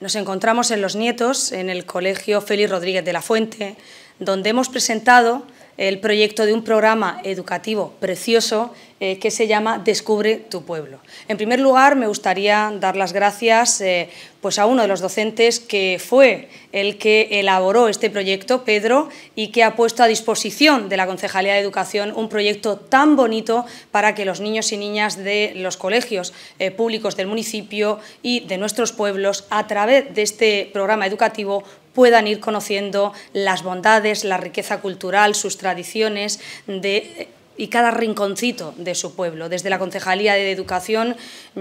Nos encontramos en Los Nietos, en el Colegio Félix Rodríguez de la Fuente, donde hemos presentado el proyecto de un programa educativo precioso eh, que se llama Descubre tu pueblo. En primer lugar, me gustaría dar las gracias eh, pues a uno de los docentes que fue el que elaboró este proyecto, Pedro, y que ha puesto a disposición de la Concejalía de Educación un proyecto tan bonito para que los niños y niñas de los colegios eh, públicos del municipio y de nuestros pueblos, a través de este programa educativo, puedan ir conociendo las bondades, la riqueza cultural, sus tradiciones y cada rinconcito de su pueblo. Desde la Concejalía de Educación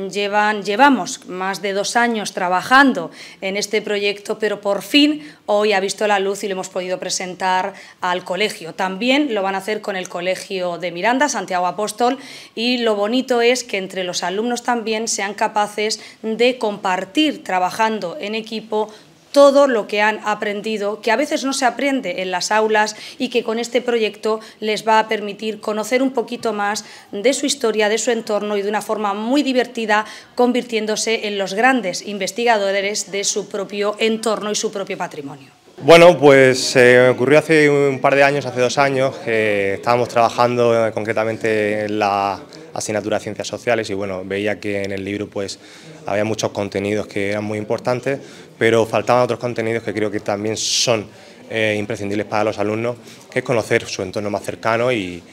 llevamos más de dos años trabajando en este proyecto, pero por fin hoy ha visto la luz y lo hemos podido presentar al colegio. También lo van a hacer con el Colegio de Miranda, Santiago Apóstol, y lo bonito es que entre los alumnos también sean capaces de compartir trabajando en equipo todo lo que han aprendido, que a veces no se aprende en las aulas y que con este proyecto les va a permitir conocer un poquito más de su historia, de su entorno y de una forma muy divertida, convirtiéndose en los grandes investigadores de su propio entorno y su propio patrimonio. Bueno, pues eh, me ocurrió hace un par de años, hace dos años, que estábamos trabajando eh, concretamente en la asignatura de Ciencias Sociales y bueno, veía que en el libro pues había muchos contenidos que eran muy importantes, pero faltaban otros contenidos que creo que también son eh, imprescindibles para los alumnos, que es conocer su entorno más cercano y,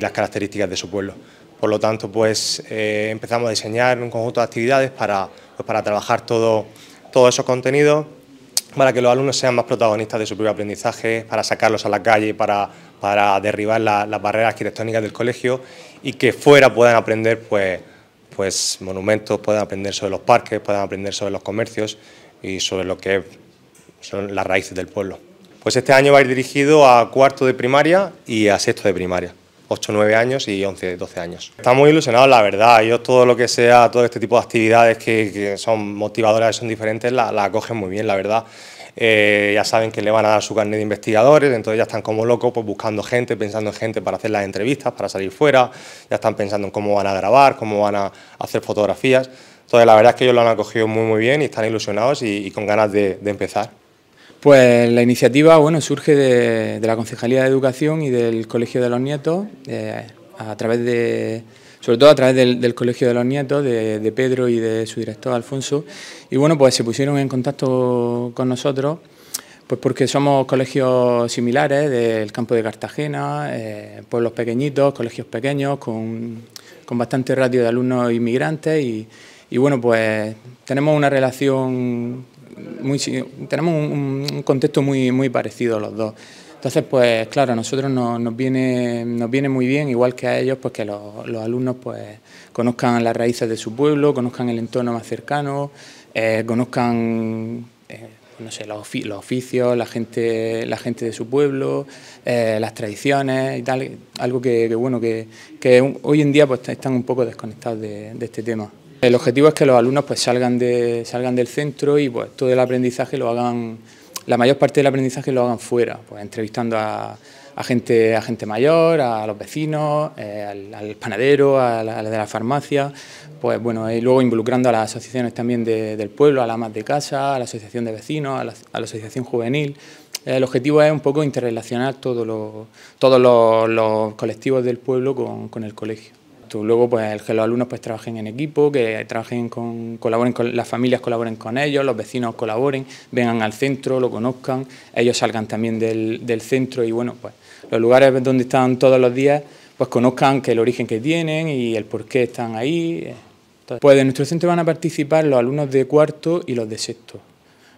las características de su pueblo. Por lo tanto, pues empezamos a diseñar un conjunto de actividades para, pues, trabajar todo, todos esos contenidos para que los alumnos sean más protagonistas de su propio aprendizaje, para sacarlos a la calle, para, derribar las barreras arquitectónicas del colegio y que fuera puedan aprender pues, pues monumentos, puedan aprender sobre los parques, puedan aprender sobre los comercios y sobre lo que son las raíces del pueblo. Pues este año va a ir dirigido a cuarto de primaria y a sexto de primaria. 8, 9 años y 11, 12 años. Están muy ilusionados, la verdad. Ellos todo lo que sea, todo este tipo de actividades que, son motivadoras, son diferentes, la, acogen muy bien, la verdad. Eh, ya saben que le van a dar su carnet de investigadores, entonces ya están como locos pues, buscando gente, pensando en gente para hacer las entrevistas, para salir fuera, ya están pensando en cómo van a grabar, cómo van a hacer fotografías. Entonces la verdad es que ellos lo han acogido muy muy bien y están ilusionados y, con ganas de empezar. Pues la iniciativa bueno, surge de, la Concejalía de Educación y del Colegio de los Nietos, eh, a través de, sobre todo a través del, Colegio de los Nietos, de, Pedro y de su director Alfonso. Y bueno, pues se pusieron en contacto con nosotros, pues porque somos colegios similares del campo de Cartagena, eh, pueblos pequeñitos, colegios pequeños, con, con bastante ratio de alumnos inmigrantes y, y bueno, pues tenemos una relación tenemos un, contexto muy, muy parecido los dos. Entonces, pues claro, a nosotros nos, viene, muy bien, igual que a ellos, pues que los, alumnos pues, conozcan las raíces de su pueblo, conozcan el entorno más cercano, eh, conozcan eh, no sé, los, oficios, la gente, la gente de su pueblo, eh, las tradiciones y tal, algo que, que bueno, que, hoy en día pues, están un poco desconectados de este tema. El objetivo es que los alumnos pues, salgan, de, salgan del centro y pues, todo el aprendizaje lo hagan, la mayor parte del aprendizaje lo hagan fuera, pues, entrevistando a, gente, gente mayor, a los vecinos, eh, al, panadero, a la, de la farmacia, pues bueno, y luego involucrando a las asociaciones también del pueblo, a la más de casa, a la asociación de vecinos, a la, asociación juvenil. el objetivo es un poco interrelacionar todos los, colectivos del pueblo con el colegio. Luego, pues, que los alumnos pues trabajen en equipo, que trabajen con, colaboren con las familias, colaboren con ellos, los vecinos colaboren, vengan al centro, lo conozcan, ellos salgan también del, centro y bueno, pues los lugares donde están todos los días, pues conozcan que el origen que tienen y el por qué están ahí. Pues en nuestro centro van a participar los alumnos de cuarto y los de sexto,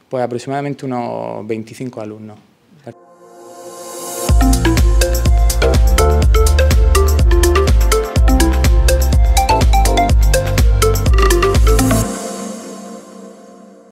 pues aproximadamente unos 25 alumnos.